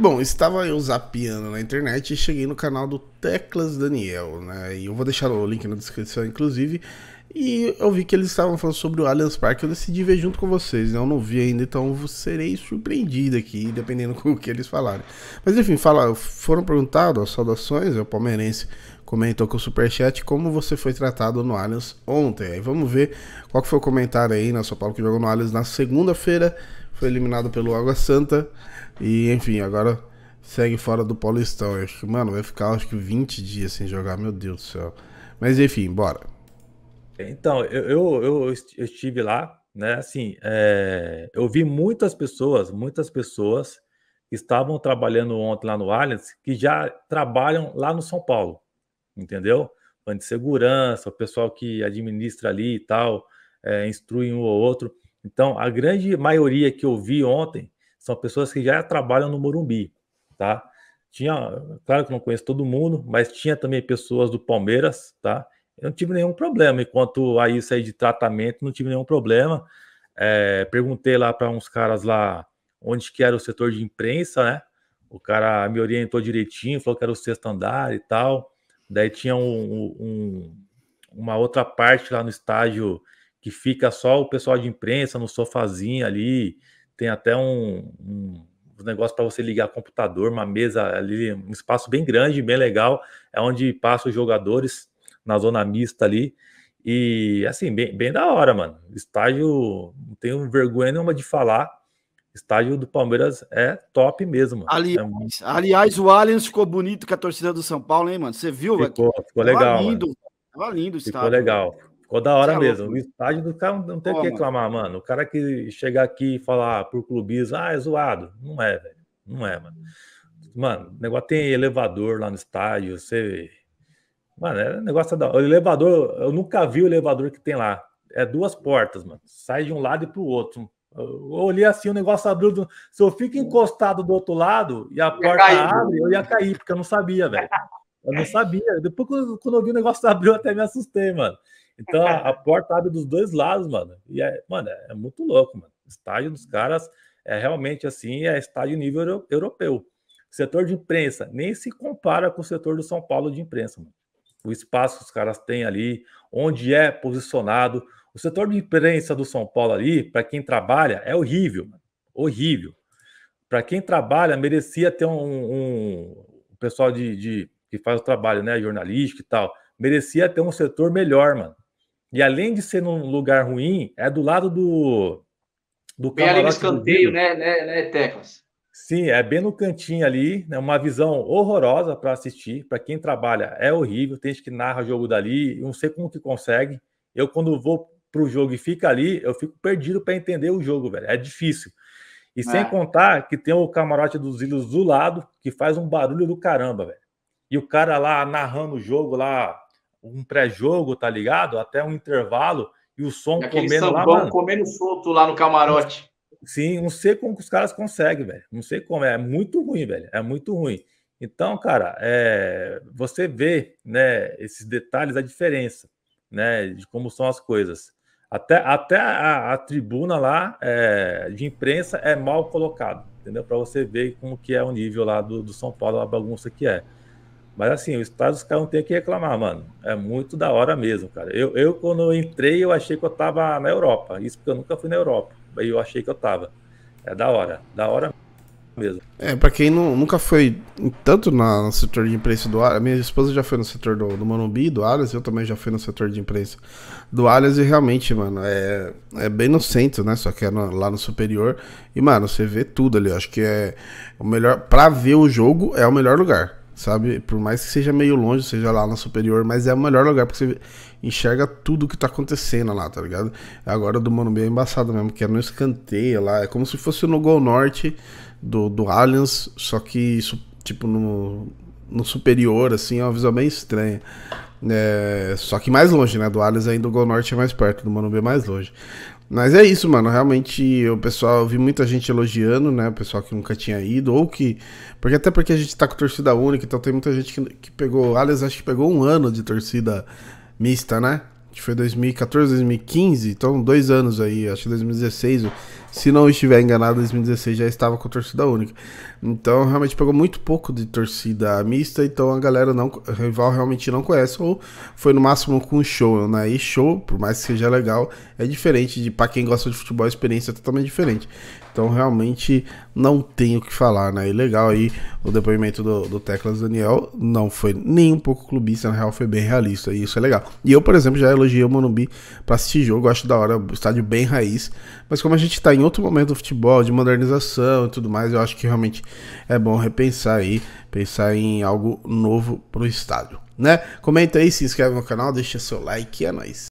Bom, estava eu zapeando na internet e cheguei no canal do Teclas Daniel, né? E eu vou deixar o link na descrição, inclusive. E eu vi que eles estavam falando sobre o Allianz Parque, eu decidi ver junto com vocês, né? Eu não vi ainda, então serei surpreendido aqui, dependendo do que eles falarem. Mas enfim, fala, foram perguntados, saudações, é o palmeirense comentou com o Superchat como você foi tratado no Allianz ontem. Aí vamos ver qual foi o comentário aí, na né? sua Paulo que jogou no Allianz na segunda-feira, foi eliminado pelo Água Santa. E enfim, agora segue fora do Paulistão. Eu acho que, mano, vai ficar acho que 20 dias sem jogar, meu Deus do céu. Mas enfim, bora. Então, eu, eu, eu estive lá, né? Assim, é, eu vi muitas pessoas, muitas pessoas que estavam trabalhando ontem lá no Allianz que já trabalham lá no São Paulo, entendeu? De segurança, o pessoal que administra ali e tal, é, instrui um ou outro. Então, a grande maioria que eu vi ontem são pessoas que já trabalham no Morumbi, tá? Tinha, claro que não conheço todo mundo, mas tinha também pessoas do Palmeiras, tá? Eu não tive nenhum problema, enquanto a isso aí de tratamento, não tive nenhum problema. É, perguntei lá para uns caras lá onde que era o setor de imprensa, né? O cara me orientou direitinho, falou que era o sexto andar e tal. Daí tinha um, um, uma outra parte lá no estádio que fica só o pessoal de imprensa no sofazinho ali, tem até um, um negócio para você ligar computador, uma mesa ali, um espaço bem grande, bem legal, é onde passam os jogadores na zona mista ali. E assim, bem, bem da hora, mano. Estádio, não tenho vergonha nenhuma de falar. Estádio do Palmeiras é top mesmo. Aliás, é aliás o Allianz ficou bonito com a torcida do São Paulo, hein, mano? Você viu? Ficou, legal ficou legal. Tava lindo, mano. Tava lindo o estádio. Ficou legal. Ficou da hora é mesmo. O estádio do cara não tem o que reclamar, mano. mano. O cara que chegar aqui e falar pro clubismo, ah, é zoado. Não é, velho. Não é, mano. Mano, o negócio tem elevador lá no estádio, você. Mano, é negócio da. O elevador, eu nunca vi o elevador que tem lá. É duas portas, mano. Sai de um lado e pro outro. Eu olhei assim, o negócio abriu. Do... Se eu fico encostado do outro lado e a ia porta cair, abre, eu ia cair, porque eu não sabia, velho. Eu não sabia. Depois, quando eu vi o negócio abriu, até me assustei, mano. Então a, a, porta abre dos dois lados, mano. E é, mano, é, é muito louco, mano. Estágio dos caras é realmente assim, é estágio nível euro, europeu. Setor de imprensa nem se compara com o setor do São Paulo de imprensa, mano. O espaço que os caras têm ali, onde é posicionado. O setor de imprensa do São Paulo ali, para quem trabalha, é horrível, mano. horrível. Para quem trabalha, merecia ter um, um o pessoal de, de que faz o trabalho, né, jornalístico e tal, merecia ter um setor melhor, mano. E além de ser num lugar ruim, é do lado do. do bem ali no escanteio, né, né, né, Teclas? Sim, é bem no cantinho ali, né, uma visão horrorosa para assistir. Para quem trabalha, é horrível. Tem gente que narra o jogo dali, não sei como que consegue. Eu, quando vou para o jogo e fica ali, eu fico perdido para entender o jogo, velho. É difícil. E é. sem contar que tem o camarote dos ilhos do lado, que faz um barulho do caramba, velho. E o cara lá narrando o jogo lá, um pré-jogo, tá ligado? Até um intervalo e o som e comendo lá, mano. comendo solto lá no camarote. Sim, não sei como que os caras conseguem, velho. Não sei como, é muito ruim, velho. É muito ruim. Então, cara, é, você vê, né, esses detalhes, a diferença, né, de como são as coisas. Até, até a, a tribuna lá é, de imprensa é mal colocada, entendeu? Para você ver como que é o nível lá do, do São Paulo, a bagunça que é. Mas assim, o estados os caras não tem que reclamar, mano. É muito da hora mesmo, cara. Eu, eu quando eu entrei, eu achei que eu tava na Europa. Isso porque eu nunca fui na Europa. Aí eu achei que eu tava. É da hora, da hora mesmo. É, pra quem não, nunca foi tanto na, no setor de imprensa do Allianz, minha esposa já foi no setor do, do do Allianz, eu também já fui no setor de imprensa do Allianz e realmente, mano, é, é bem no centro, né? Só que é no, lá no superior. E, mano, você vê tudo ali. acho que é o melhor. Pra ver o jogo, é o melhor lugar sabe? Por mais que seja meio longe, seja lá na superior, mas é o melhor lugar porque você enxerga tudo que tá acontecendo lá, tá ligado? Agora do Mano Bem é embaçado mesmo, que é no escanteio lá, é como se fosse no Gol Norte do, do Allianz, só que tipo no, no superior, assim, é uma visão bem estranha. É, só que mais longe, né? Do Allianz ainda o Gol Norte é mais perto, do Mano é mais longe. Mas é isso, mano. Realmente, o pessoal, eu vi muita gente elogiando, né? O pessoal que nunca tinha ido, ou que. Porque até porque a gente tá com torcida única, então tem muita gente que, que pegou. Aliás, acho que pegou um ano de torcida mista, né? Que foi 2014, 2015, então dois anos aí, acho que 2016 se não estiver enganado, 2016 já estava com torcida única. Então, realmente pegou muito pouco de torcida mista, então a galera não, a rival realmente não conhece ou foi no máximo com show, né? E show, por mais que seja legal, é diferente de para quem gosta de futebol, a experiência é totalmente diferente. Então, realmente não tenho o que falar, né? E legal aí o depoimento do, do Teclas Daniel, não foi nem um pouco clubista, na real foi bem realista, e isso é legal. E eu, por exemplo, já elogiei o Monumbi para assistir jogo, acho da hora, estádio bem raiz, mas como a gente tá em outro momento do futebol, de modernização e tudo mais, eu acho que realmente é bom repensar aí, pensar em algo novo pro estádio, né? Comenta aí, se inscreve no canal, deixa seu like, é nóis.